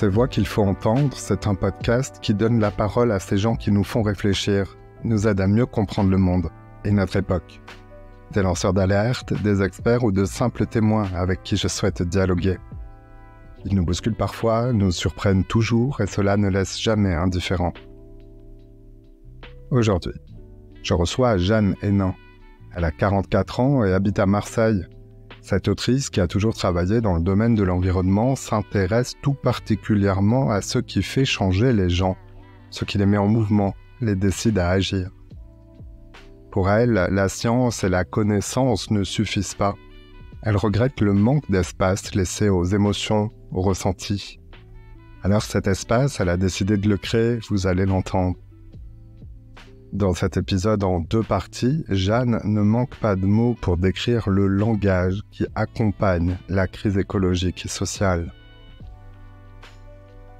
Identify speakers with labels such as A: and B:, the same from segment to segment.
A: Ces voix qu'il faut entendre, c'est un podcast qui donne la parole à ces gens qui nous font réfléchir, nous aident à mieux comprendre le monde et notre époque. Des lanceurs d'alerte, des experts ou de simples témoins avec qui je souhaite dialoguer. Ils nous bousculent parfois, nous surprennent toujours et cela ne laisse jamais indifférent. Aujourd'hui, je reçois Jeanne Hénan. Elle a 44 ans et habite à Marseille, cette autrice, qui a toujours travaillé dans le domaine de l'environnement, s'intéresse tout particulièrement à ce qui fait changer les gens, ce qui les met en mouvement, les décide à agir. Pour elle, la science et la connaissance ne suffisent pas. Elle regrette le manque d'espace laissé aux émotions, aux ressentis. Alors cet espace, elle a décidé de le créer, vous allez l'entendre. Dans cet épisode en deux parties, Jeanne ne manque pas de mots pour décrire le langage qui accompagne la crise écologique et sociale.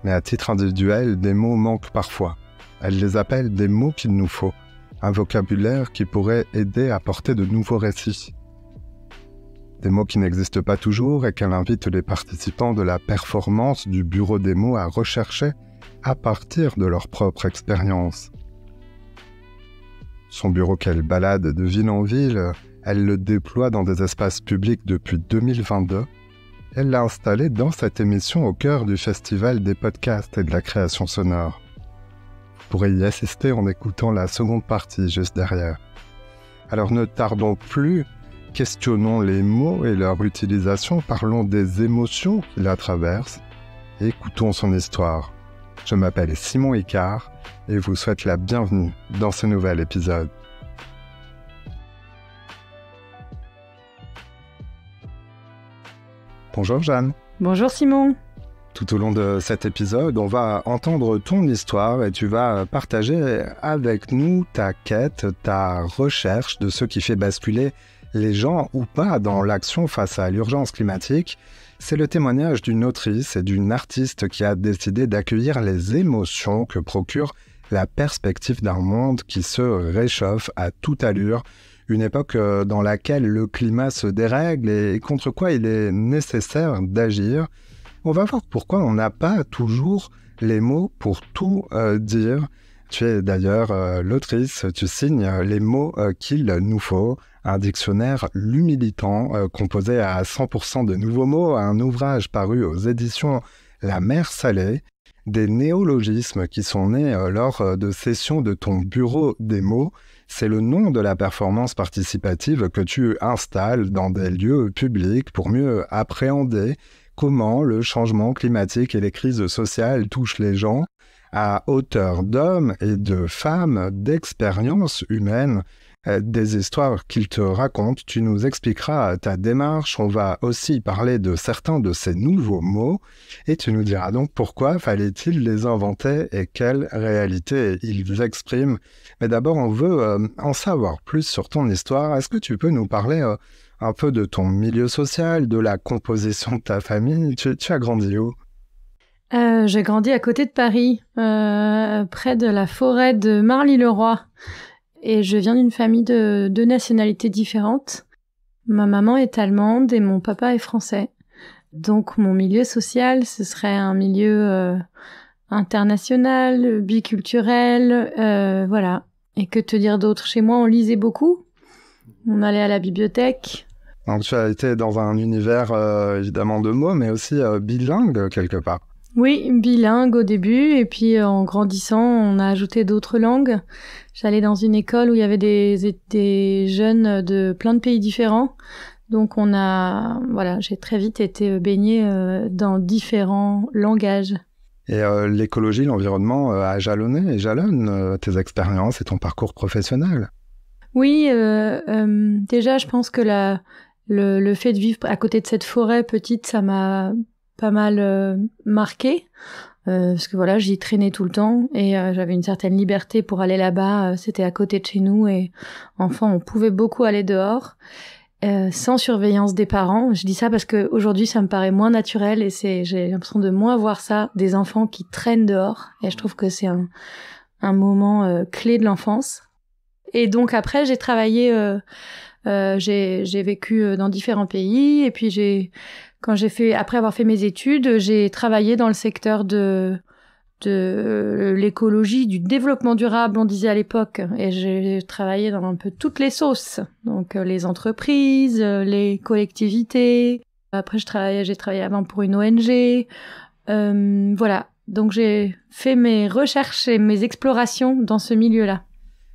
A: Mais à titre individuel, des mots manquent parfois. Elle les appelle des mots qu'il nous faut, un vocabulaire qui pourrait aider à porter de nouveaux récits. Des mots qui n'existent pas toujours et qu'elle invite les participants de la performance du Bureau des mots à rechercher à partir de leur propre expérience. Son bureau qu'elle balade de ville en ville, elle le déploie dans des espaces publics depuis 2022. Elle l'a installé dans cette émission au cœur du Festival des podcasts et de la création sonore. Vous pourrez y assister en écoutant la seconde partie juste derrière. Alors ne tardons plus, questionnons les mots et leur utilisation, parlons des émotions qui la traversent et écoutons son histoire. Je m'appelle Simon Icard et vous souhaite la bienvenue dans ce nouvel épisode. Bonjour Jeanne.
B: Bonjour Simon.
A: Tout au long de cet épisode, on va entendre ton histoire et tu vas partager avec nous ta quête, ta recherche de ce qui fait basculer les gens ou pas dans l'action face à l'urgence climatique c'est le témoignage d'une autrice et d'une artiste qui a décidé d'accueillir les émotions que procure la perspective d'un monde qui se réchauffe à toute allure, une époque euh, dans laquelle le climat se dérègle et contre quoi il est nécessaire d'agir. On va voir pourquoi on n'a pas toujours les mots pour tout euh, dire. Tu es d'ailleurs euh, l'autrice, tu signes euh, les mots euh, qu'il nous faut, un dictionnaire l'humilitant composé à 100% de nouveaux mots, un ouvrage paru aux éditions La mer salée, des néologismes qui sont nés lors de sessions de ton bureau des mots. C'est le nom de la performance participative que tu installes dans des lieux publics pour mieux appréhender comment le changement climatique et les crises sociales touchent les gens à hauteur d'hommes et de femmes, d'expériences humaines, euh, des histoires qu'il te racontent. Tu nous expliqueras ta démarche. On va aussi parler de certains de ces nouveaux mots et tu nous diras donc pourquoi fallait-il les inventer et quelle réalité ils expriment. Mais d'abord, on veut euh, en savoir plus sur ton histoire. Est-ce que tu peux nous parler euh, un peu de ton milieu social, de la composition de ta famille tu as grandi où
B: euh, j'ai grandi à côté de Paris, euh, près de la forêt de Marly-le-Roi. Et je viens d'une famille de deux nationalités différentes. Ma maman est allemande et mon papa est français. Donc mon milieu social, ce serait un milieu euh, international, biculturel, voilà. Et que te dire d'autre Chez moi, on lisait beaucoup. On allait à la bibliothèque,
A: donc tu as été dans un univers évidemment de mots, mais aussi bilingue quelque part.
B: Oui, bilingue au début, et puis euh, en grandissant, on a ajouté d'autres langues. J'allais dans une école où il y avait des, jeunes de plein de pays différents, donc on a, voilà, j'ai très vite été euh, baignée euh, dans différents langages.
A: Et l'écologie, l'environnement a jalonné et jalonne tes expériences et ton parcours professionnel.
B: Oui, déjà, je pense que la, le, fait de vivre à côté de cette forêt petite, ça m'a pas mal euh, marqué. Euh, parce que voilà, j'y traînais tout le temps et euh, j'avais une certaine liberté pour aller là-bas. C'était à côté de chez nous et enfin, on pouvait beaucoup aller dehors sans surveillance des parents. Je dis ça parce que aujourd'hui, ça me paraît moins naturel et c'est j'ai l'impression de moins voir ça des enfants qui traînent dehors. Et je trouve que c'est un moment clé de l'enfance. Et donc après, j'ai travaillé, j'ai vécu dans différents pays et puis j'ai quand j'ai fait, après avoir fait mes études, j'ai travaillé dans le secteur de, de euh, l'écologie, du développement durable, on disait à l'époque. Et j'ai travaillé dans un peu toutes les sauces. Donc euh, les entreprises, euh, les collectivités. Après, je travaillais, j'ai travaillé avant pour une ONG. Euh, voilà. Donc j'ai fait mes recherches et mes explorations dans ce milieu-là.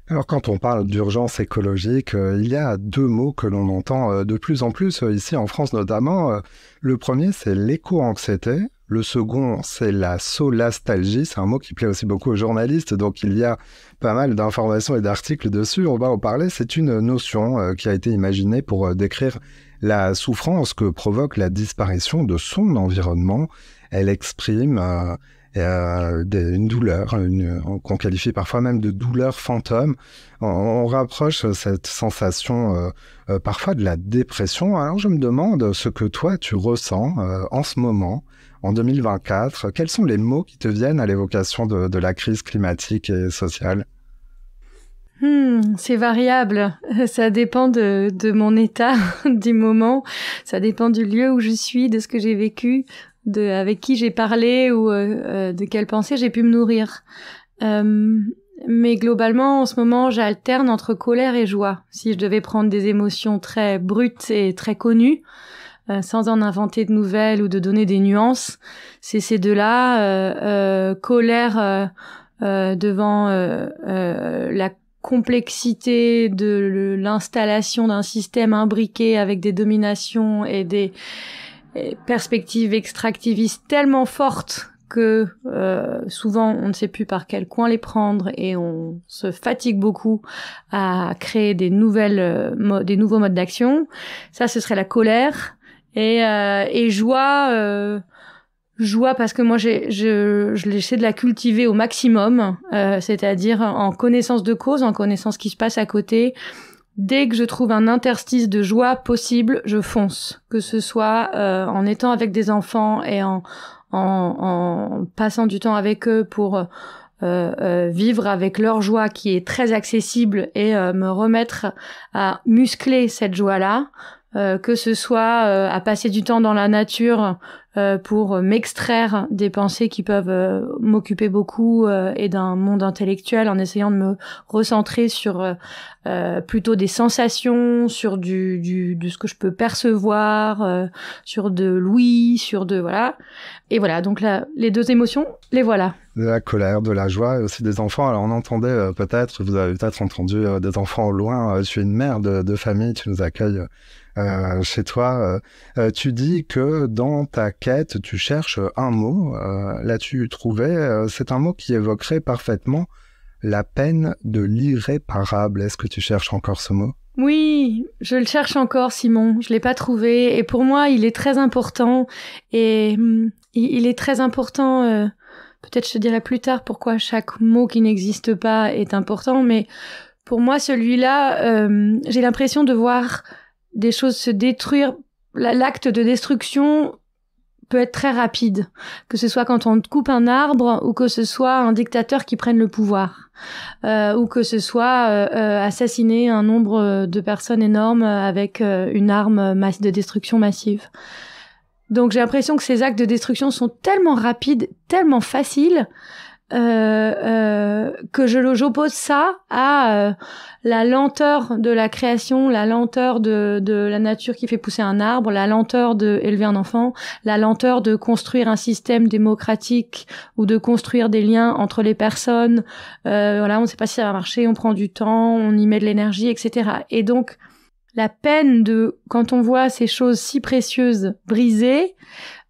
A: Alors quand on parle d'urgence écologique, euh, il y a deux mots que l'on entend euh, de plus en plus euh, ici en France notamment. Le premier c'est l'éco-anxiété. Le second, c'est la solastalgie. C'est un mot qui plaît aussi beaucoup aux journalistes, donc il y a pas mal d'informations et d'articles dessus. On va en parler. C'est une notion qui a été imaginée pour décrire la souffrance que provoque la disparition de son environnement. Elle exprime euh, une douleur, qu'on qualifie parfois même de douleur fantôme. On, rapproche cette sensation euh, euh, parfois de la dépression. Alors je me demande ce que toi tu ressens euh, en ce moment, en 2024. Quels sont les mots qui te viennent à l'évocation de, la crise climatique et sociale
B: hmm, c'est variable. Ça dépend de, de mon état, du moment. Ça dépend du lieu où je suis, de ce que j'ai vécu de avec qui j'ai parlé ou euh, euh, de quelles pensée j'ai pu me nourrir. Euh, mais globalement, en ce moment, j'alterne entre colère et joie. Si je devais prendre des émotions très brutes et très connues, sans en inventer de nouvelles ou de donner des nuances, c'est ces deux-là, colère devant la complexité de l'installation d'un système imbriqué avec des dominations et des perspective extractiviste tellement forte que euh, souvent on ne sait plus par quel coin les prendre et on se fatigue beaucoup à créer des nouvelles euh, des nouveaux modes d'action. Ça, ce serait la colère et, euh, joie. joie parce que moi je l'essaie de la cultiver au maximum, c'est-à-dire en connaissance de cause, en connaissance qui se passe à côté, Dès que je trouve un interstice de joie possible, je fonce. Que ce soit euh, en étant avec des enfants et en, en, passant du temps avec eux pour euh, euh, vivre avec leur joie qui est très accessible et me remettre à muscler cette joie-là, que ce soit à passer du temps dans la nature pour m'extraire des pensées qui peuvent m'occuper beaucoup et d'un monde intellectuel en essayant de me recentrer sur euh, plutôt des sensations, sur du, du, de ce que je peux percevoir, euh, sur de l'ouïe, sur de voilà. Et voilà, donc là, les deux émotions, les voilà.
A: De la colère, de la joie, aussi des enfants. Alors on entendait euh, peut-être, vous avez peut-être entendu des enfants au loin. je suis une mère de, de famille, tu nous accueilles. chez toi. tu dis que dans ta quête, tu cherches un mot. Là, tu trouvé C'est un mot qui évoquerait parfaitement la peine de l'irréparable. Est-ce que tu cherches encore ce mot
B: oui, je le cherche encore, Simon. Je l'ai pas trouvé, et pour moi, il est très important. Et hum, il est très important. Euh, peut-être je te dirai plus tard pourquoi chaque mot qui n'existe pas est important, mais pour moi, celui-là, euh, j'ai l'impression de voir des choses se détruire. L'acte de destruction peut être très rapide, que ce soit quand on coupe un arbre ou que ce soit un dictateur qui prenne le pouvoir, euh, ou que ce soit euh, euh, assassiner un nombre de personnes énormes avec une arme de destruction massive. Donc j'ai l'impression que ces actes de destruction sont tellement rapides, tellement faciles, euh, euh, que je j'oppose ça à euh, la lenteur de la création, la lenteur de, de la nature qui fait pousser un arbre, la lenteur de élever un enfant, la lenteur de construire un système démocratique ou de construire des liens entre les personnes. voilà, on ne sait pas si ça va marcher, on prend du temps, on y met de l'énergie, etc. Et donc la peine de quand on voit ces choses si précieuses brisées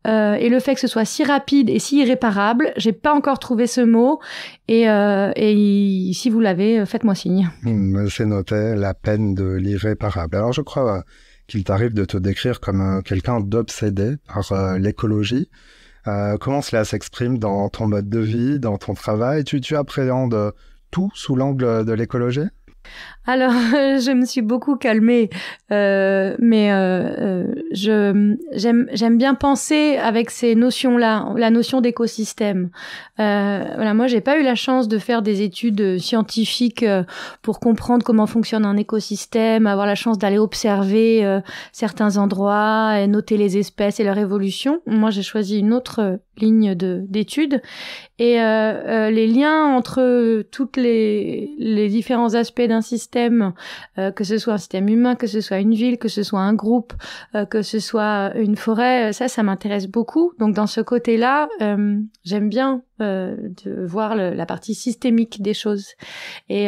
B: euh, et le fait que ce soit si rapide et si irréparable, j'ai pas encore trouvé ce mot. Et, euh, si vous l'avez, euh, faites-moi signe.
A: C'est noté la peine de l'irréparable. Alors je crois qu'il t'arrive de te décrire comme quelqu'un d'obsédé par l'écologie. comment cela s'exprime dans ton mode de vie, dans ton travail Tu, tu appréhendes tout sous l'angle de l'écologie
B: alors, je me suis beaucoup calmée, euh, mais euh, euh, je j'aime bien penser avec ces notions-là, la notion d'écosystème. Euh, voilà, moi j'ai pas eu la chance de faire des études scientifiques pour comprendre comment fonctionne un écosystème, avoir la chance d'aller observer certains endroits et noter les espèces et leur évolution. Moi j'ai choisi une autre ligne de d'études et les liens entre toutes les différents aspects d'un système euh, que ce soit un système humain, que ce soit une ville, que ce soit un groupe, euh, que ce soit une forêt, euh, ça, ça m'intéresse beaucoup. Donc dans ce côté-là, j'aime bien de voir la partie systémique des choses. Et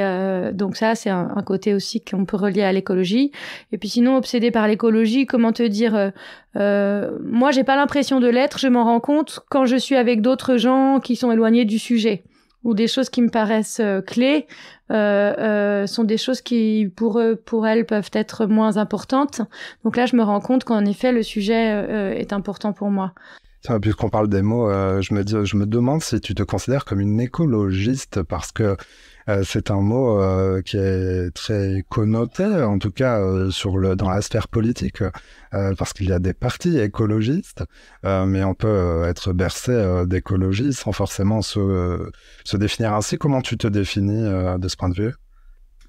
B: donc ça, c'est un, côté aussi qu'on peut relier à l'écologie. Et puis sinon, obsédé par l'écologie, comment te dire Moi, j'ai pas l'impression de l'être. Je m'en rends compte quand je suis avec d'autres gens qui sont éloignés du sujet ou des choses qui me paraissent euh, clés euh, euh, sont des choses qui pour eux, pour elles peuvent être moins importantes. Donc là, je me rends compte qu'en effet, le sujet euh, est important pour moi.
A: Puisqu'on parle des mots, je me dis, je me demande si tu te considères comme une écologiste parce que euh, c'est un mot euh, qui est très connoté, en tout cas euh, sur le, dans la sphère politique, parce qu'il y a des partis écologistes, mais on peut être bercé d'écologie sans forcément se, se définir ainsi. Comment tu te définis de ce point de vue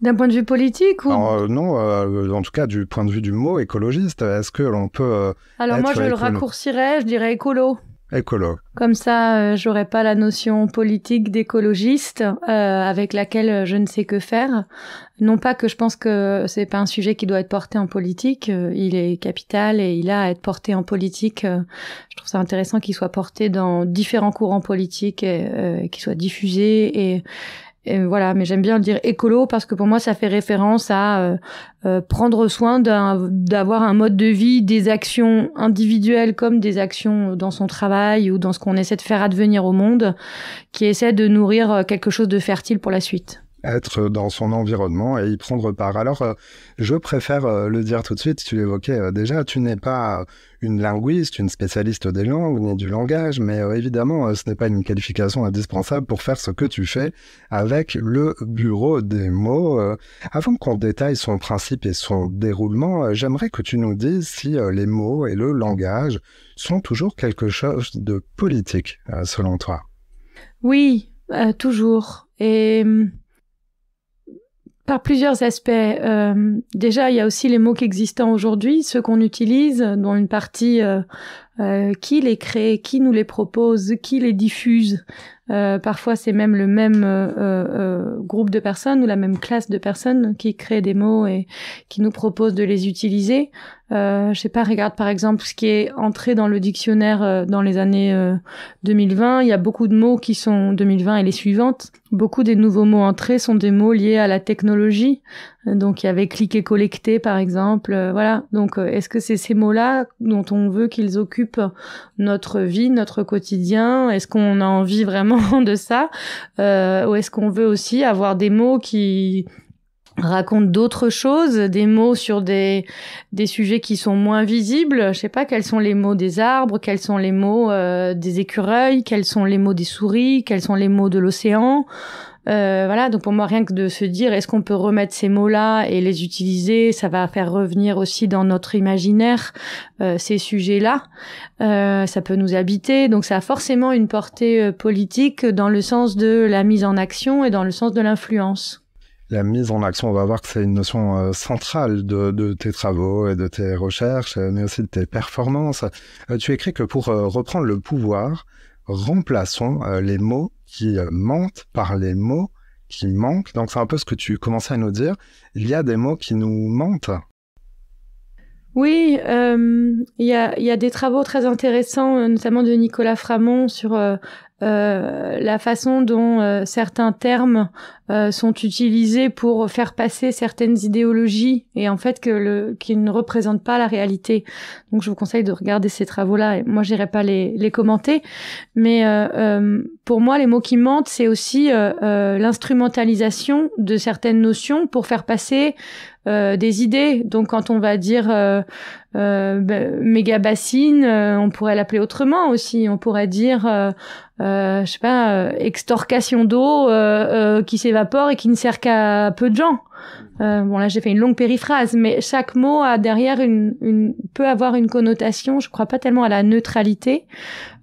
B: d'un point de vue politique ou...
A: non, en tout cas du point de vue du mot écologiste, est-ce que l'on peut... Alors moi je le
B: raccourcirais, je dirais écolo écolo Comme ça, euh, j'aurais pas la notion politique d'écologiste euh, avec laquelle euh, je ne sais que faire. Non pas que je pense que c'est pas un sujet qui doit être porté en politique, il est capital et il a à être porté en politique. je trouve ça intéressant qu'il soit porté dans différents courants politiques et, qu'il soit diffusé et, et voilà, mais j'aime bien le dire écolo parce que pour moi ça fait référence à euh, euh, prendre soin d'avoir un, mode de vie, des actions individuelles comme des actions dans son travail ou dans ce qu'on essaie de faire advenir au monde, qui essaie de nourrir euh, quelque chose de fertile pour la suite
A: être dans son environnement et y prendre part. Alors, euh, je préfère euh, le dire tout de suite, tu l'évoquais euh, déjà, tu n'es pas une linguiste, une spécialiste des langues ni du langage, mais évidemment, ce n'est pas une qualification indispensable pour faire ce que tu fais avec le bureau des mots. Avant qu'on détaille son principe et son déroulement, j'aimerais que tu nous dises si les mots et le langage sont toujours quelque chose de politique, selon toi.
B: Oui, toujours. Et hum, par plusieurs aspects. Euh, déjà, il y a aussi les mots qui existent aujourd'hui, ceux qu'on utilise, dont une partie euh, euh, qui les crée, qui nous les propose, qui les diffuse. Euh, parfois, c'est même le même euh, euh, euh groupe de personnes ou la même classe de personnes qui crée des mots et qui nous propose de les utiliser. je sais pas, regarde par exemple ce qui est entré dans le dictionnaire dans les années 2020. Il y a beaucoup de mots qui sont 2020 et les suivantes. Beaucoup des nouveaux mots entrés sont des mots liés à la technologie. Donc, il y avait cliquer, collecter, par exemple. voilà. Donc, est-ce que c'est ces mots-là dont on veut qu'ils occupent notre vie, notre quotidien Est-ce qu'on a envie vraiment de ça euh, Ou est-ce qu'on veut aussi avoir des mots qui racontent d'autres choses, des mots sur des, des sujets qui sont moins visibles. Je sais pas quels sont les mots des arbres, quels sont les mots euh, des écureuils, quels sont les mots des souris, quels sont les mots de l'océan. Euh, voilà, donc pour moi, rien que de se dire, est-ce qu'on peut remettre ces mots-là et les utiliser, ça va faire revenir aussi dans notre imaginaire euh, ces sujets-là. Euh, ça peut nous habiter, donc ça a forcément une portée politique dans le sens de la mise en action et dans le sens de l'influence.
A: La mise en action, on va voir que c'est une notion centrale de, de, tes travaux et de tes recherches, mais aussi de tes performances. tu écris que pour reprendre le pouvoir, remplaçons euh, les mots qui euh, mentent par les mots qui manquent. Donc c'est un peu ce que tu commençais à nous dire. Il y a des mots qui nous mentent
B: oui, euh, il y, a, des travaux très intéressants, euh, notamment de Nicolas Framont, sur euh, la façon dont certains termes sont utilisés pour faire passer certaines idéologies et en fait que le qui ne représentent pas la réalité. Donc je vous conseille de regarder ces travaux-là. Moi, j'irai pas les, les, commenter, mais pour moi, les mots qui mentent, c'est aussi l'instrumentalisation de certaines notions pour faire passer euh, des idées. Donc quand on va dire euh, euh, ben, méga bassine, on pourrait l'appeler autrement aussi. On pourrait dire, je sais pas, extorcation d'eau qui s'évapore et qui ne sert qu'à peu de gens. Euh, bon là j'ai fait une longue périphrase, mais chaque mot a derrière une, peut avoir une connotation. Je crois pas tellement à la neutralité.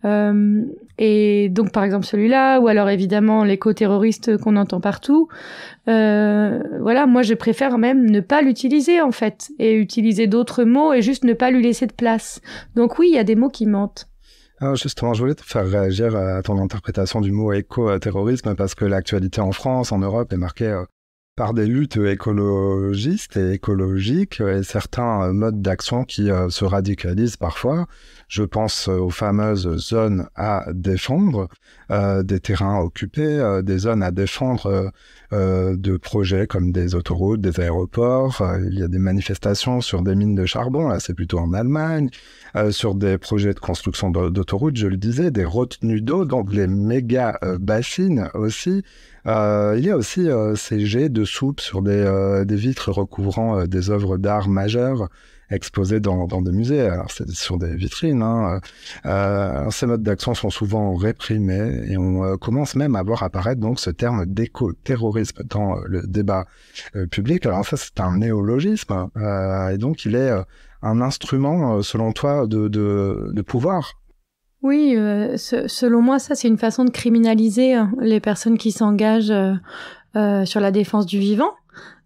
B: Euh, et donc par exemple celui-là, ou alors évidemment l'éco-terroriste qu'on entend partout. Euh, voilà, moi je préfère même ne pas l'utiliser en fait, et utiliser d'autres mots et juste ne pas lui laisser de place. Donc oui, il y a des mots qui mentent.
A: Alors ah, justement, je voulais te faire réagir à ton interprétation du mot éco-terrorisme parce que l'actualité en France, en Europe, est marquée par des luttes écologistes et écologiques et certains euh, modes d'action qui euh, se radicalisent parfois. Je pense euh, aux fameuses zones à défendre, des terrains occupés, des zones à défendre de projets comme des autoroutes, des aéroports. il y a des manifestations sur des mines de charbon, là c'est plutôt en Allemagne, sur des projets de construction d'autoroutes, je le disais, des retenues d'eau, donc les méga bassines aussi. Euh, il y a aussi euh, ces jets de soupe sur des, euh, des vitres recouvrant des œuvres d'art majeures exposées dans, dans, des musées, alors c'est sur des vitrines. Hein. Euh, ces modes d'action sont souvent réprimés et on commence même à voir apparaître donc ce terme d'éco-terrorisme dans le débat public. Alors ça, c'est un néologisme hein. et donc il est un instrument, selon toi, de, de, de pouvoir
B: oui, euh, selon moi, ça c'est une façon de criminaliser hein, les personnes qui s'engagent euh, euh, sur la défense du vivant.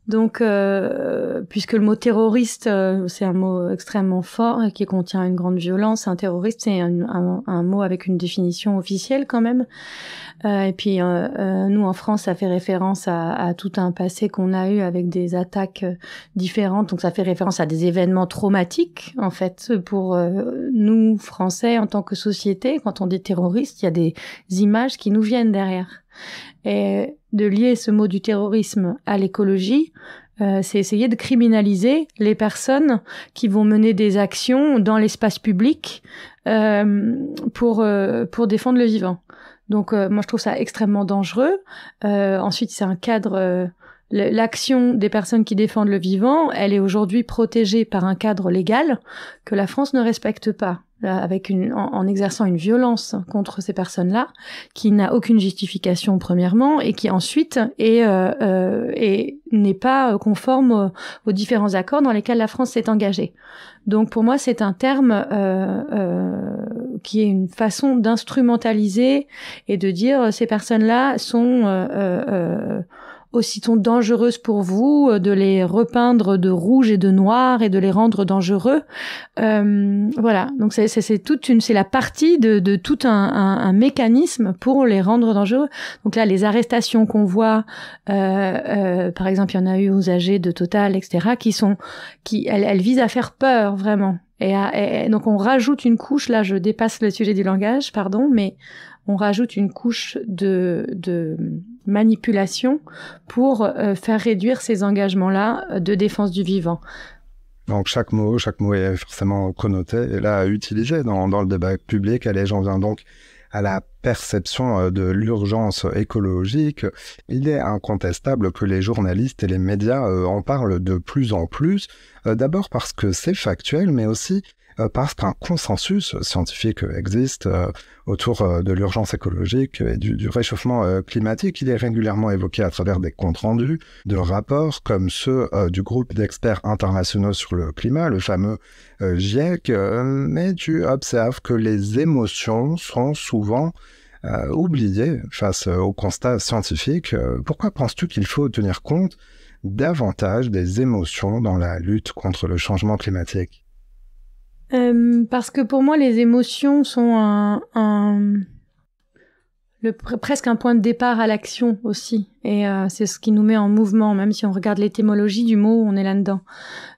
B: Donc, euh, puisque le mot terroriste, euh, c'est un mot extrêmement fort et qui contient une grande violence, un terroriste, c'est un, mot avec une définition officielle quand même. Euh, et puis, nous, en France, ça fait référence à, à tout un passé qu'on a eu avec des attaques différentes. Donc, ça fait référence à des événements traumatiques, en fait, pour nous, Français, en tant que société. Quand on dit terroriste, il y a des images qui nous viennent derrière et de lier ce mot du terrorisme à l'écologie, euh, c'est essayer de criminaliser les personnes qui vont mener des actions dans l'espace public euh, pour euh, pour défendre le vivant. Donc euh, moi je trouve ça extrêmement dangereux. ensuite c'est un cadre L'action des personnes qui défendent le vivant, elle est aujourd'hui protégée par un cadre légal que la France ne respecte pas. Avec une, en, exerçant une violence contre ces personnes-là, qui n'a aucune justification premièrement et qui ensuite est, euh, euh, n'est pas euh, conforme aux, différents accords dans lesquels la France s'est engagée. Donc pour moi, c'est un terme qui est une façon d'instrumentaliser et de dire ces personnes-là sont aussi aussitôt dangereuses pour vous, euh, de les repeindre de rouge et de noir et de les rendre dangereux. Euh, voilà, donc c'est, toute une, c'est la partie de, tout un, mécanisme pour les rendre dangereux. Donc là, les arrestations qu'on voit, euh, par exemple, il y en a eu aux âgés de Total, etc., qui sont, qui, elles, elles visent à faire peur vraiment. et, donc on rajoute une couche, là je dépasse le sujet du langage, pardon, mais on rajoute une couche de, manipulation pour euh, faire réduire ces engagements-là euh, de défense du vivant.
A: Donc chaque mot, chaque mot est forcément connoté et là utilisé dans, dans le débat public. Allez, j'en viens donc à la perception euh, de l'urgence écologique, il est incontestable que les journalistes et les médias en parlent de plus en plus, d'abord parce que c'est factuel, mais aussi euh, parce qu'un consensus scientifique existe euh, autour euh, de l'urgence écologique et du, réchauffement climatique. Il est régulièrement évoqué à travers des comptes rendus de rapports comme ceux du groupe d'experts internationaux sur le climat, le fameux GIEC, mais tu observes que les émotions sont souvent oubliées face aux constats scientifiques. Pourquoi penses-tu qu'il faut tenir compte davantage des émotions dans la lutte contre le changement climatique
B: euh, parce que pour moi, les émotions sont un, presque un point de départ à l'action aussi. Et euh, c'est ce qui nous met en mouvement, même si on regarde l'étymologie du mot, on est là-dedans.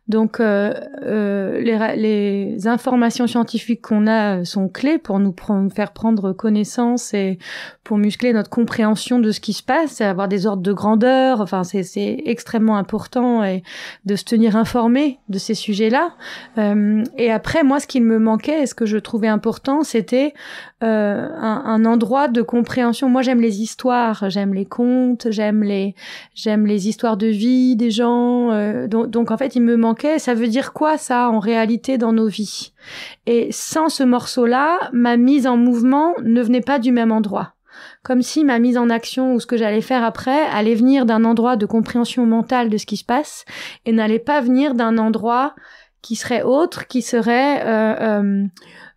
B: Donc euh, euh les, les, informations scientifiques qu'on a sont clés pour nous faire prendre connaissance et pour muscler notre compréhension de ce qui se passe, et avoir des ordres de grandeur. Enfin, c'est extrêmement important et de se tenir informé de ces sujets-là. Euh, et après, moi, ce qu'il me manquait et ce que je trouvais important, c'était un, un endroit de compréhension. Moi, j'aime les histoires, j'aime les contes, j'aime les j'aime les histoires de vie des gens. Euh, donc, en fait, il me manquait. Ça veut dire quoi ça en réalité dans nos vies Et sans ce morceau-là, ma mise en mouvement ne venait pas du même endroit comme si ma mise en action ou ce que j'allais faire après allait venir d'un endroit de compréhension mentale de ce qui se passe et n'allait pas venir d'un endroit qui serait autre, qui serait euh, euh,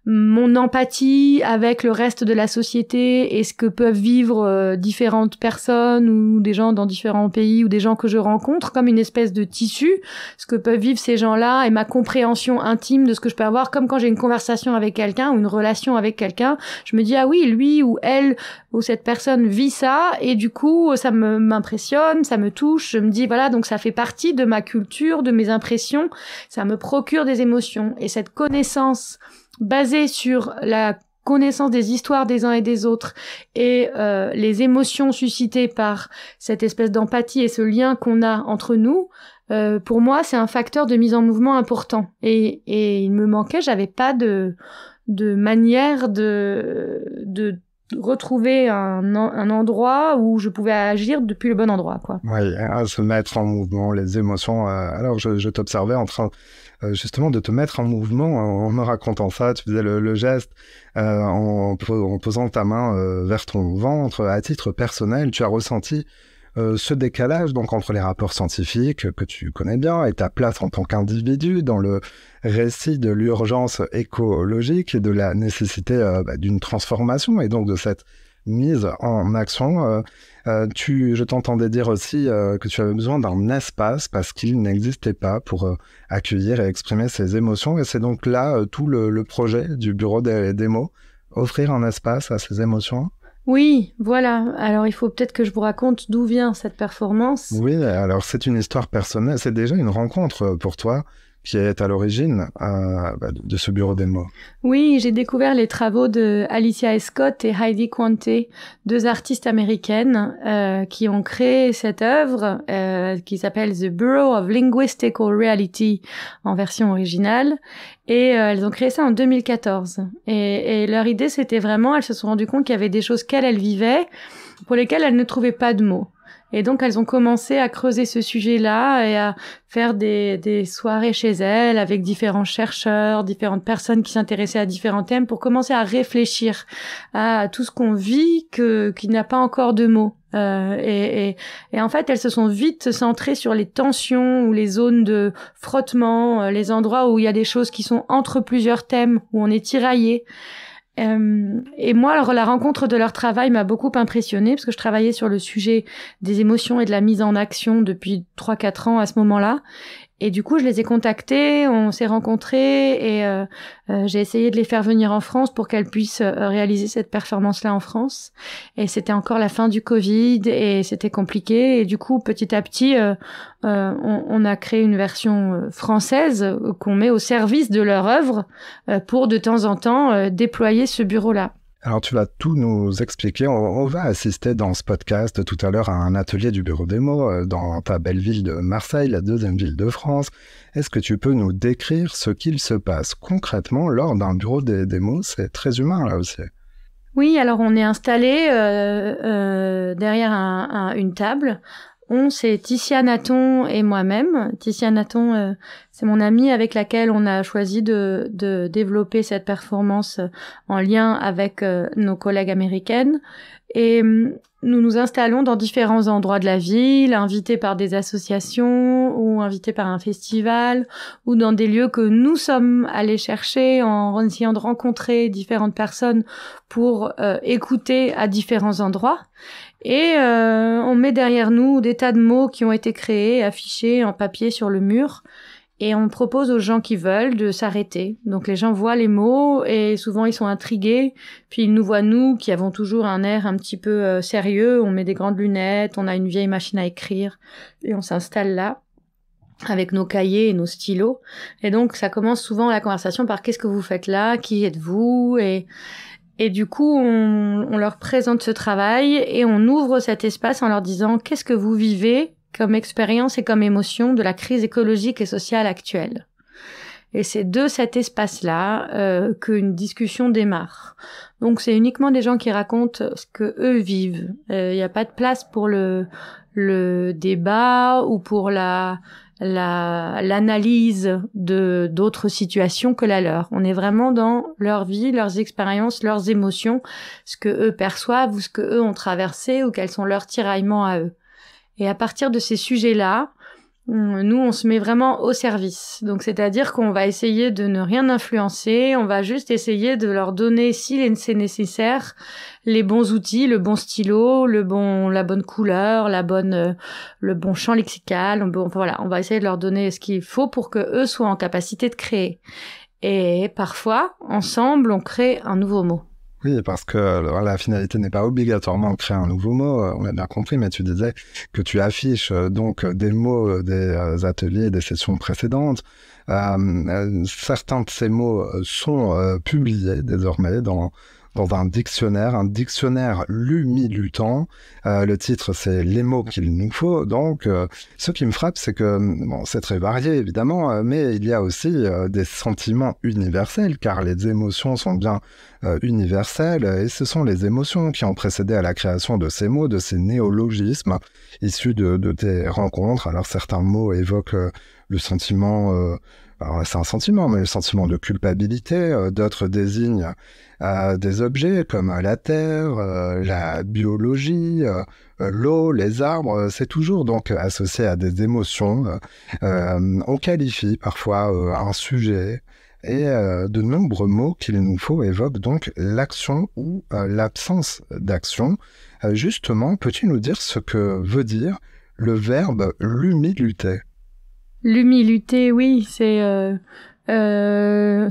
B: mon empathie avec le reste de la société et ce que peuvent vivre euh, différentes personnes ou des gens dans différents pays ou des gens que je rencontre comme une espèce de tissu, ce que peuvent vivre ces gens-là et ma compréhension intime de ce que je peux avoir comme quand j'ai une conversation avec quelqu'un ou une relation avec quelqu'un, je me dis ah oui, lui ou elle ou cette personne vit ça et du coup ça me m'impressionne, ça me touche, je me dis voilà, donc ça fait partie de ma culture, de mes impressions, ça me procure des émotions et cette connaissance basé sur la connaissance des histoires des uns et des autres et euh, les émotions suscitées par cette espèce d'empathie et ce lien qu'on a entre nous, euh, pour moi, c'est un facteur de mise en mouvement important. Et, et il me manquait, j'avais pas de, de manière de, de retrouver un, un, endroit où je pouvais agir depuis le bon endroit. Quoi.
A: Oui, hein, se mettre en mouvement, les émotions. Euh, alors, je, je t'observais en train euh, justement de te mettre en mouvement en, me racontant ça. Tu faisais le, geste euh, en, posant ta main euh, vers ton ventre. À titre personnel, tu as ressenti ce décalage donc entre les rapports scientifiques que tu connais bien et ta place en tant qu'individu dans le récit de l'urgence écologique et de la nécessité bah, d'une transformation et donc de cette mise en action. Euh, euh, je t'entendais dire aussi euh, que tu avais besoin d'un espace parce qu'il n'existait pas pour accueillir et exprimer ses émotions. Et c'est donc là tout le, projet du bureau des, des, mots, offrir un espace à ses émotions.
B: Oui, voilà. Alors il faut peut-être que je vous raconte d'où vient cette performance.
A: Oui, alors c'est une histoire personnelle, c'est déjà une rencontre pour toi qui est à l'origine euh, bah, de ce bureau des mots.
B: Oui, j'ai découvert les travaux de Alicia Escott et Heidi Quante, deux artistes américaines euh, qui ont créé cette œuvre euh, qui s'appelle The Bureau of Linguistical Reality en version originale. Et elles ont créé ça en 2014. Et, et leur idée, c'était vraiment, elles se sont rendues compte qu'il y avait des choses qu'elles, elles vivaient, pour lesquelles elles ne trouvaient pas de mots. Et donc, elles ont commencé à creuser ce sujet-là et à faire des, des soirées chez elles avec différents chercheurs, différentes personnes qui s'intéressaient à différents thèmes pour commencer à réfléchir à tout ce qu'on vit que, qui n'a pas encore de mots. Euh, et, et, en fait, elles se sont vite centrées sur les tensions ou les zones de frottement, euh, les endroits où il y a des choses qui sont entre plusieurs thèmes, où on est tiraillé. Euh, et moi, alors la rencontre de leur travail m'a beaucoup impressionnée parce que je travaillais sur le sujet des émotions et de la mise en action depuis 3-4 ans à ce moment-là. Et du coup, je les ai contactés, on s'est rencontrés et euh, euh, j'ai essayé de les faire venir en France pour qu'elles puissent euh, réaliser cette performance-là en France. Et c'était encore la fin du Covid et c'était compliqué. Et du coup, petit à petit, on, on, a créé une version française qu'on met au service de leur œuvre pour de temps en temps déployer ce bureau-là.
A: Alors tu vas tout nous expliquer. On, va assister dans ce podcast tout à l'heure à un atelier du Bureau des mots euh, dans ta belle ville de Marseille, la deuxième ville de France. Est-ce que tu peux nous décrire ce qu'il se passe concrètement lors d'un Bureau des, mots C'est très humain là aussi.
B: Oui, alors on est installé euh, euh, derrière une table on, c'est Titian Naton et moi-même. titian Naton, euh, c'est mon amie avec laquelle on a choisi de, développer cette performance euh, en lien avec euh, nos collègues américaines. Et mm, nous nous installons dans différents endroits de la ville, invités par des associations ou invités par un festival ou dans des lieux que nous sommes allés chercher en essayant de rencontrer différentes personnes pour écouter à différents endroits. Et euh, on met derrière nous des tas de mots qui ont été créés, affichés en papier sur le mur. Et on propose aux gens qui veulent de s'arrêter. Donc les gens voient les mots et souvent ils sont intrigués. Puis ils nous voient nous qui avons toujours un air un petit peu euh, sérieux. On met des grandes lunettes, on a une vieille machine à écrire et on s'installe là avec nos cahiers et nos stylos. Et donc ça commence souvent la conversation par qu'est-ce que vous faites là, qui êtes-vous et et du coup, on, on, leur présente ce travail et on ouvre cet espace en leur disant qu'est-ce que vous vivez comme expérience et comme émotion de la crise écologique et sociale actuelle. Et c'est de cet espace-là euh, qu'une discussion démarre. Donc c'est uniquement des gens qui racontent ce que eux vivent. Il euh, n'y a pas de place pour le, le débat ou pour la l'analyse de d'autres situations que la leur. On est vraiment dans leur vie, leurs expériences, leurs émotions, ce que eux perçoivent ou ce que eux ont traversé ou quels sont leurs tiraillements à eux. Et à partir de ces sujets-là, Hum, nous, on se met vraiment au service. Donc, c'est-à-dire qu'on va essayer de ne rien influencer, on va juste essayer de leur donner, si c'est nécessaire, les bons outils, le bon stylo, le bon, la bonne couleur, la bonne, euh, le bon champ lexical. On, voilà, on va essayer de leur donner ce qu'il faut pour que eux soient en capacité de créer. Et parfois, ensemble, on crée un nouveau mot.
A: Oui, parce que euh, la finalité n'est pas obligatoirement de créer un nouveau mot, euh, on l'a bien compris, mais tu disais que tu affiches euh, donc des mots des ateliers, des sessions précédentes. certains de ces mots sont publiés désormais dans dans un dictionnaire, un dictionnaire lumilutant. Euh, le titre, c'est Les mots qu'il nous faut. Donc, euh, ce qui me frappe, c'est que, c'est très varié, évidemment, euh, mais il y a aussi des sentiments universels, car les émotions sont bien universelles, et ce sont les émotions qui ont précédé à la création de ces mots, de ces néologismes issus de tes rencontres. Alors, certains mots évoquent le sentiment c'est un sentiment, mais le sentiment de culpabilité. Euh, d'autres désignent euh, des objets comme euh, la terre, la biologie, l'eau, les arbres. C'est toujours donc associé à des émotions. on qualifie parfois un sujet et de nombreux mots qu'il nous faut évoquent donc l'action ou l'absence d'action. justement, peux-tu nous dire ce que veut dire le verbe l'humilité »
B: L'humilité, oui, c'est euh, euh,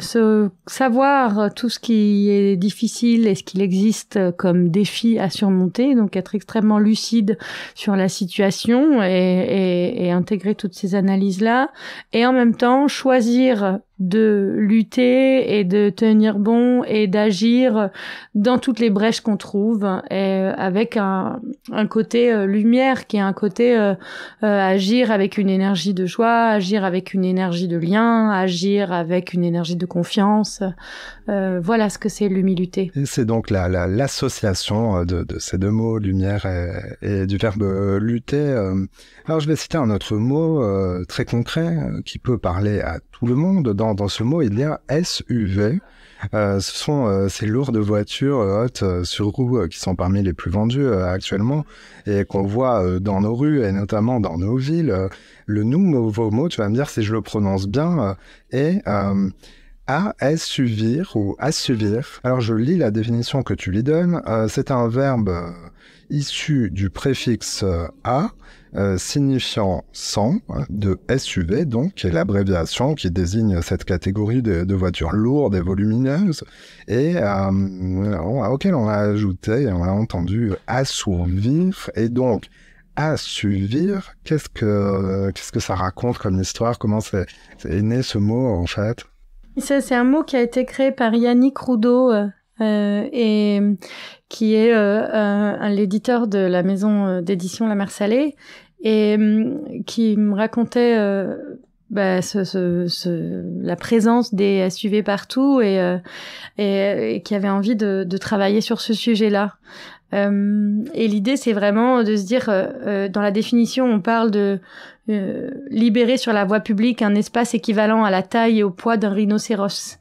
B: savoir tout ce qui est difficile et ce qu'il existe comme défi à surmonter, donc être extrêmement lucide sur la situation et intégrer toutes ces analyses-là, et en même temps choisir de lutter et de tenir bon et d'agir dans toutes les brèches qu'on trouve et euh, avec un, un côté euh, lumière qui est un côté euh, agir avec une énergie de joie, agir avec une énergie de lien, agir avec une énergie de confiance. voilà ce que c'est l'humilité.
A: c'est donc la, l'association de, ces deux mots, lumière et, et du verbe lutter. Alors je vais citer un autre mot très concret qui peut parler à tout le monde dans dans, ce mot il y a SUV. Euh, ce sont euh, ces lourdes voitures euh, hautes sur roues qui sont parmi les plus vendues actuellement et qu'on voit dans nos rues et notamment dans nos villes. le nouveau mot, tu vas me dire si je le prononce bien, est à assuvir ou assuvir. Alors je lis la définition que tu lui donnes. c'est un verbe issu du préfixe a euh, signifiant 100 de SUV, donc, est l'abréviation qui désigne cette catégorie de, voitures lourdes et volumineuses, et euh, auquel on a ajouté, on a entendu, assouvir, et donc, à Qu'est-ce que, qu'est-ce que ça raconte comme histoire Comment c'est, né ce mot en fait
B: c'est, un mot qui a été créé par Yannick Roudot euh, et qui est l'éditeur de la maison d'édition La Mer Salée », et hum, qui me racontait euh, bah, ce, ce, la présence des SUV partout euh, et, et, qui avait envie de, de travailler sur ce sujet-là. Euh, et l'idée, c'est vraiment de se dire, euh, dans la définition, on parle de libérer sur la voie publique un espace équivalent à la taille et au poids d'un rhinocéros.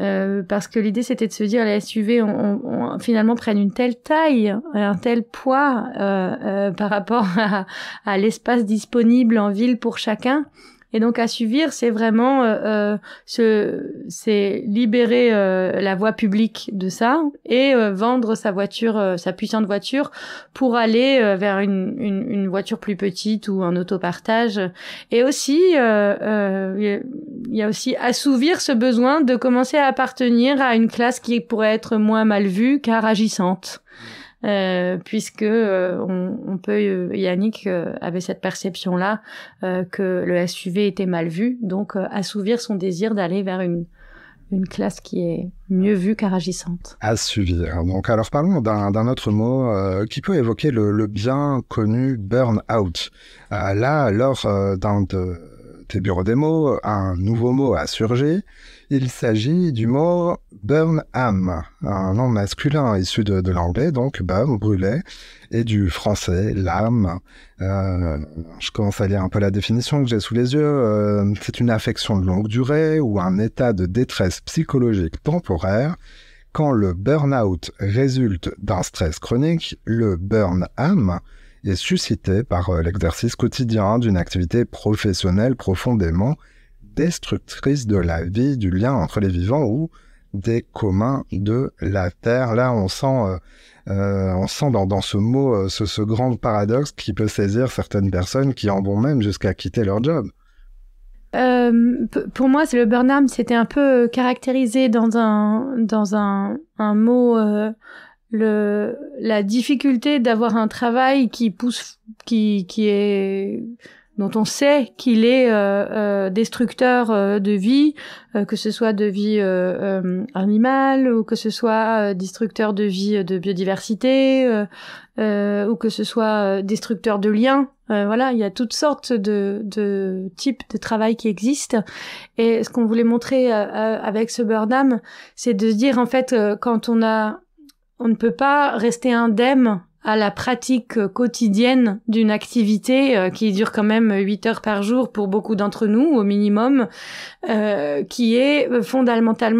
B: Euh, parce que l'idée c'était de se dire les SUV on, finalement prennent une telle taille, euh, un tel poids euh, par rapport à l'espace disponible en ville pour chacun et donc à suivre, c'est vraiment euh, euh se, c'est libérer euh, la voie publique de ça et euh, vendre sa voiture, sa puissante voiture, pour aller vers une, une, une, voiture plus petite ou un autopartage. Et aussi, il y a aussi assouvir ce besoin de commencer à appartenir à une classe qui pourrait être moins mal vue car euh, puisque euh, on, on, peut euh, Yannick avait cette perception là que le SUV était mal vu, donc assouvir son désir d'aller vers une une classe qui est mieux vue qu'aragissante.
A: Assouvir. Donc, alors parlons d'un autre mot qui peut évoquer le, bien connu burn-out. là, lors dans d'un tes bureaux démo, un nouveau mot a surgi il s'agit du mot « burn-am », un nom masculin issu de, l'anglais, donc burn, brûlé, et du français l'âme. Euh, je commence à lire un peu la définition que j'ai sous les yeux. Euh, c'est une affection de longue durée ou un état de détresse psychologique temporaire. Quand le burn-out résulte d'un stress chronique, le burn-am est suscité par euh, l'exercice quotidien d'une activité professionnelle profondément destructrice de la vie, du lien entre les vivants ou des communs de la Terre. Là, on sent, euh, euh, on sent dans, dans ce mot euh, ce, ce, grand paradoxe qui peut saisir certaines personnes qui en vont même jusqu'à quitter leur job.
B: pour moi, c'est le burn-out, c'était un peu caractérisé dans un, dans un, un mot, le, la difficulté d'avoir un travail qui pousse, qui, qui est dont on sait qu'il est euh, euh, destructeur euh, de vie, que ce soit de vie animale ou que ce soit destructeur de vie de biodiversité ou que ce soit destructeur de liens. voilà, il y a toutes sortes de, de types de travail qui existent. Et ce qu'on voulait montrer avec ce Burnham, c'est de se dire en fait quand on a on ne peut pas rester indemne à la pratique euh, quotidienne d'une activité euh, qui dure quand même 8 heures par jour pour beaucoup d'entre nous au minimum, euh, qui est euh, fondamentalement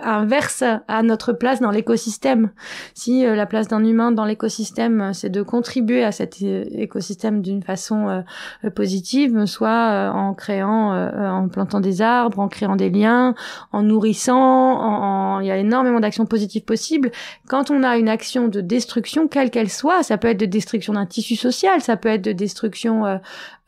B: inverse à notre place dans l'écosystème. Si la place d'un humain dans l'écosystème, c'est de contribuer à cet écosystème d'une façon positive, soit en créant, en plantant des arbres, en créant des liens, en nourrissant, il y a énormément d'actions positives possibles. Quand on a une action de destruction, quelle qu'elle soit, ça peut être de destruction d'un tissu social, ça peut être de destruction euh,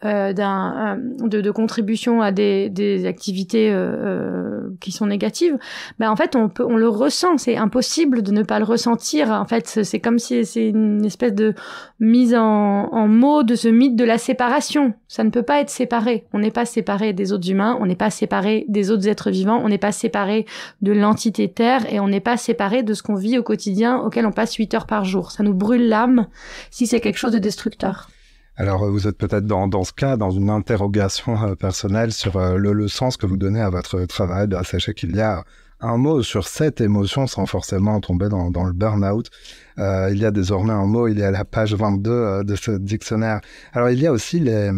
B: euh, d'un, euh, de, de contribution à des, activités euh, qui sont négatives, ben en fait on on le ressent, c'est impossible de ne pas le ressentir. En fait, c'est comme si c'est une espèce de mise en, en mots de ce mythe de la séparation. Ça ne peut pas être séparé. On n'est pas séparé des autres humains, on n'est pas séparé des autres êtres vivants, on n'est pas séparé de l'entité Terre et on n'est pas séparé de ce qu'on vit au quotidien, auquel on passe 8 heures par jour. Ça nous brûle l'âme si c'est quelque chose de destructeur.
A: Alors euh, vous êtes peut-être dans, dans, ce cas, dans une interrogation euh, personnelle sur euh, le, sens que vous donnez à votre travail. Bah, sachez qu'il y a un mot sur cette émotion sans forcément tomber dans, dans le burn-out. il y a désormais un mot, il est à la page 22 de ce dictionnaire. Alors il y a aussi les,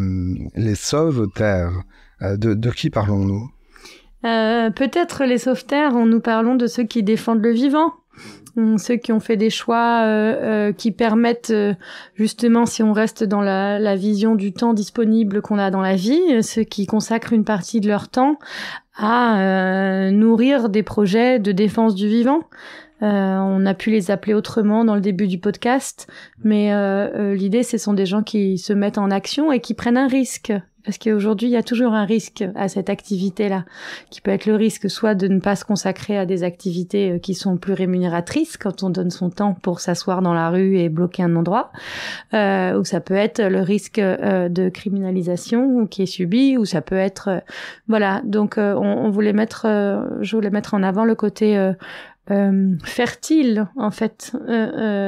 A: les sauveteurs. de, de, qui parlons-nous
B: Peut-être les sauveteurs nous parlons de ceux qui défendent le vivant. Hum, ceux qui ont fait des choix euh, euh, qui permettent euh, justement, si on reste dans la, la vision du temps disponible qu'on a dans la vie, ceux qui consacrent une partie de leur temps à nourrir des projets de défense du vivant. on a pu les appeler autrement dans le début du podcast, mais l'idée, ce sont des gens qui se mettent en action et qui prennent un risque parce qu'aujourd'hui, il y a toujours un risque à cette activité-là, qui peut être le risque soit de ne pas se consacrer à des activités euh, qui sont plus rémunératrices quand on donne son temps pour s'asseoir dans la rue et bloquer un endroit, euh, ou ça peut être le risque euh, de criminalisation qui est subi, ou ça peut être voilà. Donc on, on, voulait mettre, je voulais mettre en avant le côté fertile en fait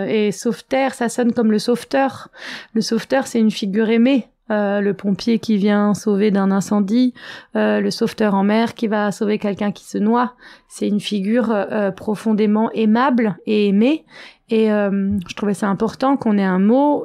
B: et sauveteur ça sonne comme le sauveteur le sauveteur c'est une figure aimée euh, le pompier qui vient sauver d'un incendie, euh, le sauveteur en mer qui va sauver quelqu'un qui se noie. C'est une figure euh, profondément aimable et aimée. Et je trouvais ça important qu'on ait un mot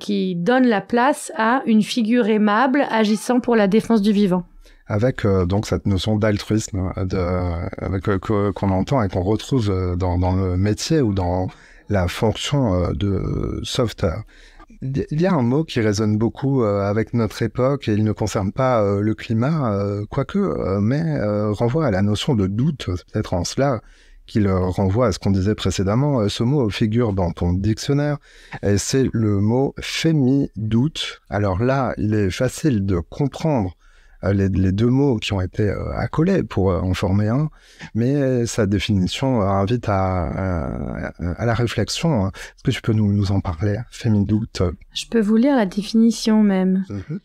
B: qui donne la place à une figure aimable agissant pour la défense du vivant
A: avec donc cette notion d'altruisme hein, qu'on entend et qu'on retrouve dans, le métier ou dans la fonction de sauveteur. Il y a un mot qui résonne beaucoup euh, avec notre époque et il ne concerne pas euh, le climat, euh, quoique, mais renvoie à la notion de doute, peut-être en cela qu'il renvoie à ce qu'on disait précédemment. Ce mot figure dans ton dictionnaire et c'est le mot fémi-doute. Alors là, il est facile de comprendre euh, les, deux mots qui ont été euh, accolés pour euh, en former un, mais sa définition invite à, la réflexion. Hein. Est-ce que tu peux nous, en parler, doute.
B: Je peux vous lire la définition même. Mm-hmm.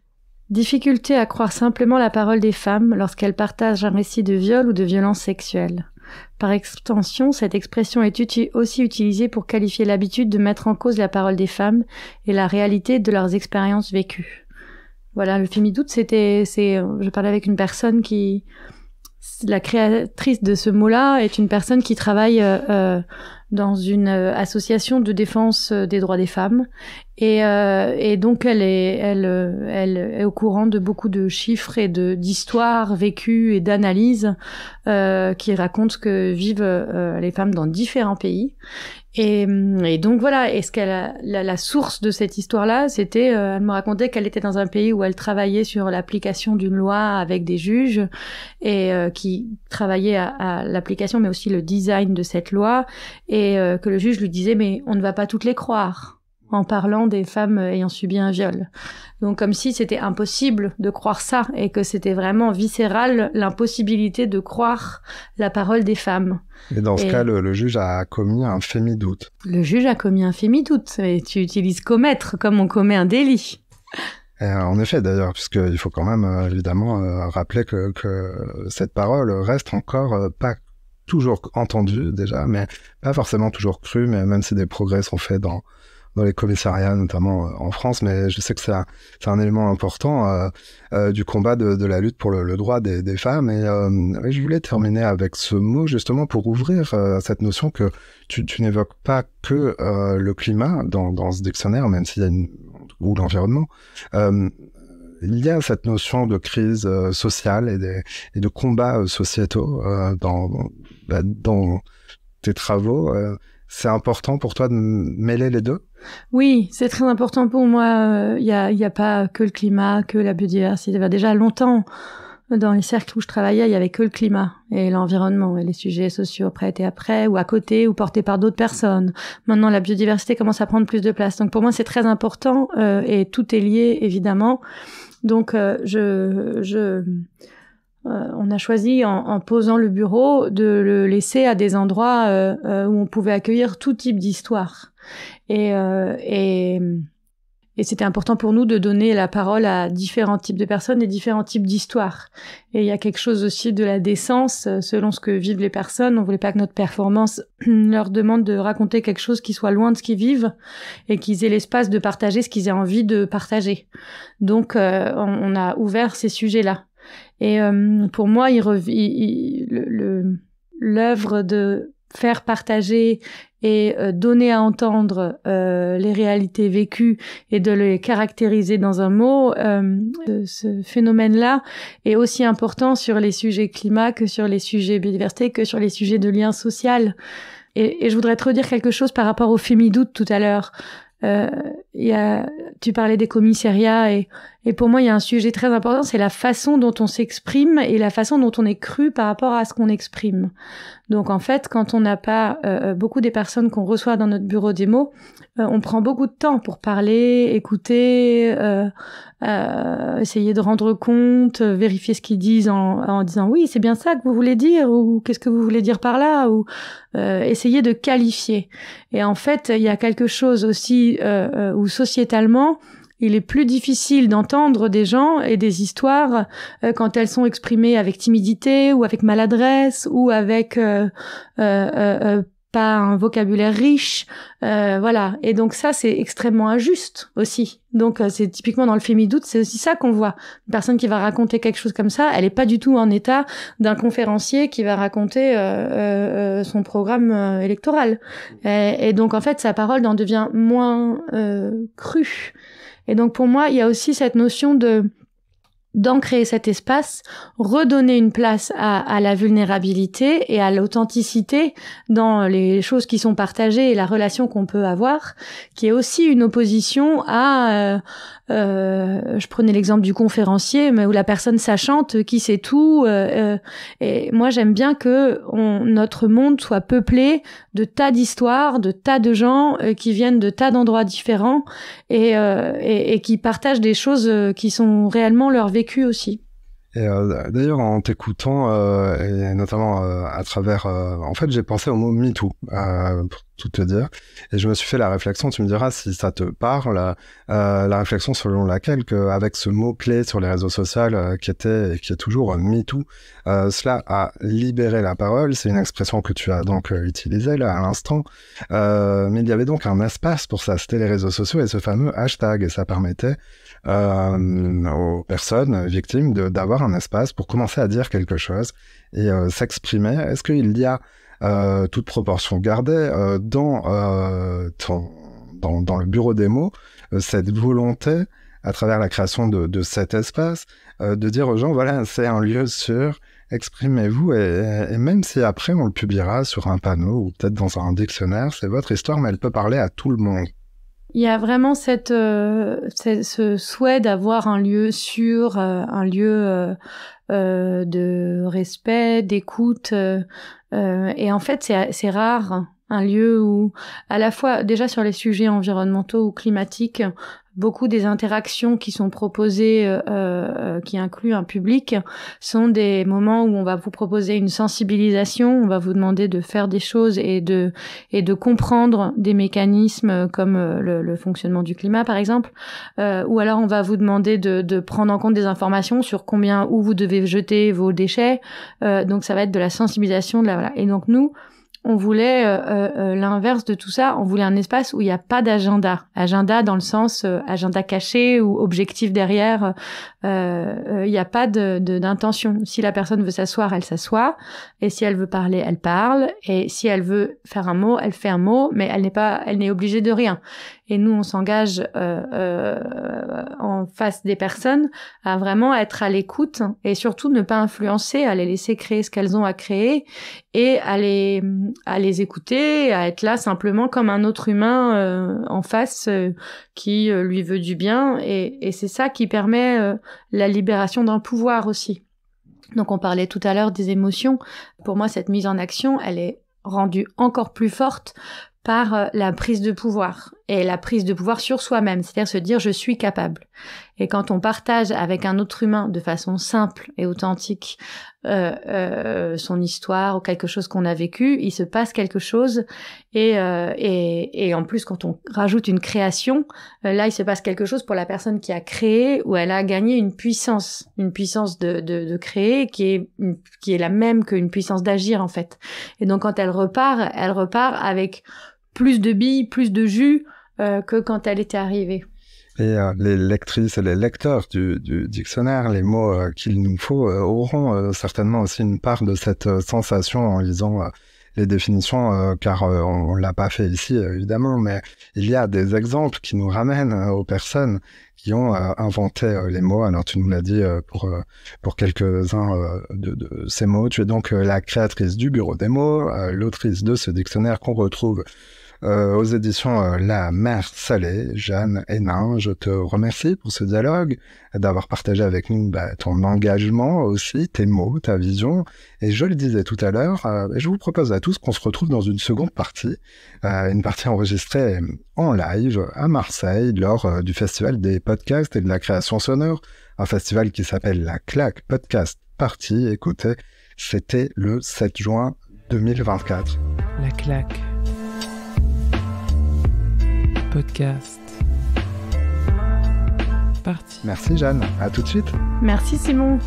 B: Difficulté à croire simplement la parole des femmes lorsqu'elles partagent un récit de viol ou de violence sexuelle. Par extension, cette expression est aussi utilisée pour qualifier l'habitude de mettre en cause la parole des femmes et la réalité de leurs expériences vécues. Voilà, le doute, c'était, c'est, je parlais avec une personne qui, la créatrice de ce mot-là est une personne qui travaille euh, euh, dans une euh, association de défense des droits des femmes et, donc elle est, elle, elle est au courant de beaucoup de chiffres et de d'histoires vécues et d'analyses qui racontent que vivent les femmes dans différents pays Hum, et, donc voilà, est-ce qu'elle la, source de cette histoire-là, c'était, euh, elle me racontait qu'elle était dans un pays où elle travaillait sur l'application d'une loi avec des juges et euh, qui travaillait à, l'application, mais aussi le design de cette loi, et euh, que le juge lui disait mais on ne va pas toutes les croire en parlant des femmes ayant subi un viol. Donc comme si c'était impossible de croire ça et que c'était vraiment viscéral l'impossibilité de croire la parole des femmes.
A: Et dans ce cas, le, juge a commis un fémi-doute.
B: Le juge a commis un fémi-doute et tu utilises commettre comme on commet un délit.
A: Euh, en effet, d'ailleurs, puisqu'il faut quand même euh, évidemment euh, rappeler que, que cette parole reste encore pas toujours entendue déjà, mais pas forcément toujours crue, mais même si des progrès sont faits dans dans les commissariats, notamment euh, en France, mais je sais que c'est un, élément important euh, euh, du combat de, la lutte pour le, droit des, femmes. Et je voulais terminer avec ce mot justement pour ouvrir cette notion que tu, n'évoques pas que le climat dans, ce dictionnaire, même s'il y a une, ou l'environnement il y a cette notion de crise sociale et, de combats sociétaux dans, bah, dans tes travaux. C'est important pour toi de
B: mêler les deux Oui, c'est très important pour moi. Il euh, n'y a, a pas que le climat, que la biodiversité. Déjà longtemps, dans les cercles où je travaillais, il y avait que le climat et l'environnement et les sujets sociaux après et après ou à côté ou portés par d'autres personnes. Maintenant, la biodiversité commence à prendre plus de place. Donc pour moi, c'est très important euh, et tout est lié évidemment. Donc euh, je je euh, on a choisi en, posant le bureau de le laisser à des endroits euh, euh, où on pouvait accueillir tout type d'histoire. Et, et, c'était important pour nous de donner la parole à différents types de personnes et différents types d'histoires. Et il y a quelque chose aussi de la décence selon ce que vivent les personnes. On voulait pas que notre performance leur demande de raconter quelque chose qui soit loin de ce qu'ils vivent et qu'ils aient l'espace de partager ce qu'ils aient envie de partager. Donc on a ouvert ces sujets-là. Et euh, pour moi, il, le l'œuvre de faire partager et euh, donner à entendre euh, les réalités vécues et de les caractériser dans un mot, ce phénomène-là est aussi important sur les sujets climat que sur les sujets biodiversité, que sur les sujets de lien social. Et, et je voudrais te redire quelque chose par rapport au fémidoute tout à l'heure il tu parlais des commissariats et, et pour moi il y a un sujet très important, c'est la façon dont on s'exprime et la façon dont on est cru par rapport à ce qu'on exprime. Donc en fait, quand on n'a pas euh, euh, beaucoup des personnes qu'on reçoit dans notre bureau des mots, euh, on prend beaucoup de temps pour parler, écouter, euh, essayer de rendre compte, vérifier ce qu'ils disent en, en disant oui c'est bien ça que vous voulez dire ou qu'est-ce que vous voulez dire par là ou essayer de qualifier. Et en fait, il y a quelque chose aussi sociétalement, il est plus difficile d'entendre des gens et des histoires euh, quand elles sont exprimées avec timidité ou avec maladresse ou avec euh, euh, euh pas un vocabulaire riche, euh, voilà. Et donc ça, c'est extrêmement injuste aussi. Donc euh, c'est typiquement dans le doute c'est aussi ça qu'on voit. Une personne qui va raconter quelque chose comme ça, elle est pas du tout en état d'un conférencier qui va raconter euh, son programme électoral. Et, et, donc en fait, sa parole en devient moins crue. Et donc pour moi, il y a aussi cette notion de d'en créer cet espace, redonner une place à, la vulnérabilité et à l'authenticité dans les choses qui sont partagées et la relation qu'on peut avoir, qui est aussi une opposition à euh, euh, je prenais l'exemple du conférencier, mais où la personne sachante qui sait tout. Euh, euh, et moi, j'aime bien que notre monde soit peuplé de tas d'histoires, de tas de gens qui viennent de tas d'endroits différents et, qui partagent des choses qui sont réellement leur vécu aussi.
A: d'ailleurs, en t'écoutant, et notamment à travers, en fait, j'ai pensé au mot MeToo tout te dire. Et je me suis fait la réflexion, tu me diras si ça te parle, euh, la réflexion selon laquelle, que, avec ce mot-clé sur les réseaux sociaux euh, qui était et qui est toujours euh, MeToo, tout cela a libéré la parole. C'est une expression que tu as donc utilisée là à l'instant. mais il y avait donc un espace pour ça. C'était les réseaux sociaux et ce fameux hashtag. Et ça permettait aux personnes victimes d'avoir un espace pour commencer à dire quelque chose et s'exprimer. Est-ce qu'il y a euh, toute proportion gardée, euh, euh, dans, dans, le bureau des mots, cette volonté, à travers la création de, cet espace, de dire aux gens, voilà, c'est un lieu sûr, exprimez-vous, et, même si après on le publiera sur un panneau ou peut-être dans un dictionnaire, c'est votre histoire, mais elle peut parler à tout le monde
B: il y a vraiment cette, euh, ce souhait d'avoir un lieu sûr, euh, un lieu euh, de respect, d'écoute. et en fait, c'est rare hein un lieu où, à la fois déjà sur les sujets environnementaux ou climatiques, beaucoup des interactions qui sont proposées, euh, euh, qui incluent un public, sont des moments où on va vous proposer une sensibilisation, on va vous demander de faire des choses et de et de comprendre des mécanismes comme euh, le, fonctionnement du climat par exemple, ou alors on va vous demander de, de, prendre en compte des informations sur combien où vous devez jeter vos déchets. donc ça va être de la sensibilisation de Et donc nous on voulait euh, euh, euh, l'inverse de tout ça. On voulait un espace où il n'y a pas d'agenda. Agenda dans le sens agenda caché ou objectif derrière. Il n'y a pas d'intention. De, si la personne veut s'asseoir, elle s'assoit. Et si elle veut parler, elle parle. Et si elle veut faire un mot, elle fait un mot. Mais elle n'est pas, elle n'est obligée de rien. Et nous, on s'engage euh, euh, en face des personnes à vraiment être à l'écoute et surtout ne pas influencer, à les laisser créer ce qu'elles ont à créer et à les, les écouter, à être là simplement comme un autre humain euh, en face qui lui veut du bien. et c'est ça qui permet la libération d'un pouvoir aussi. Donc on parlait tout à l'heure des émotions. Pour moi, cette mise en action, elle est rendue encore plus forte par euh, la prise de pouvoir et la prise de pouvoir sur soi-même, c'est-à-dire se dire je suis capable. Et quand on partage avec un autre humain de façon simple et authentique euh, euh, son histoire ou quelque chose qu'on a vécu, il se passe quelque chose et, euh, et, et, en plus quand on rajoute une création, euh, là il se passe quelque chose pour la personne qui a créé ou elle a gagné une puissance, une puissance de, de, de créer qui est, qui est la même qu'une puissance d'agir en fait. Et donc quand elle repart, elle repart avec plus de billes, plus de jus euh, que quand elle était arrivée.
A: Et euh, les lectrices et les lecteurs du, dictionnaire, les mots euh, qu'il nous faut, auront certainement aussi une part de cette sensation en lisant les définitions, car on, ne l'a pas fait ici évidemment, mais il y a des exemples qui nous ramènent aux personnes qui ont inventé les mots. Alors tu nous l'as dit pour pour quelques-uns de, ces mots. Tu es donc la créatrice du bureau des mots, l'autrice de ce dictionnaire qu'on retrouve euh, aux éditions euh, La Mer Salée. Jeanne Hénin, je te remercie pour ce dialogue, d'avoir partagé avec nous bah, ton engagement aussi, tes mots, ta vision. Et je le disais tout à l'heure, euh, je vous propose à tous qu'on se retrouve dans une seconde partie, une partie enregistrée en live à Marseille lors du Festival des podcasts et de la création sonore, un festival qui s'appelle La Claque Podcast Party. Écoutez, c'était le 7 juin 2024. La claque podcast. Merci Jeanne, à
B: tout de suite. Merci Simon.